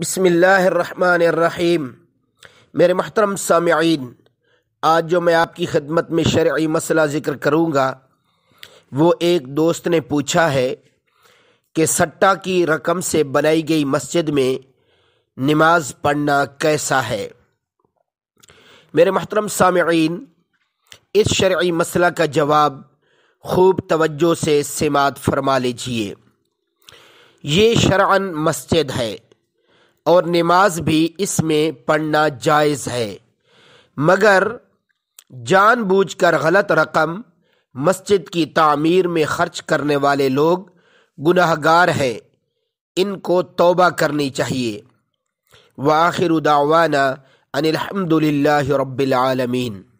بسم اللہ الرحمن الرحیم میرے محترم سامعین آج جو میں آپ کی خدمت میں شرعی مسئلہ ذکر کروں گا وہ ایک دوست نے پوچھا ہے کہ سٹہ کی رقم سے بنائی گئی مسجد میں نماز پڑھنا کیسا ہے میرے محترم سامعین اس شرعی مسئلہ کا جواب خوب توجہ سے سماعت فرما لیجئے یہ شرعن مسجد ہے اور نماز بھی اس میں پڑھنا جائز ہے مگر جان بوجھ کر غلط رقم مسجد کی تعمیر میں خرچ کرنے والے لوگ گناہ گار ہیں ان کو توبہ کرنی چاہیے واخر ان الحمد للہ رب العالمین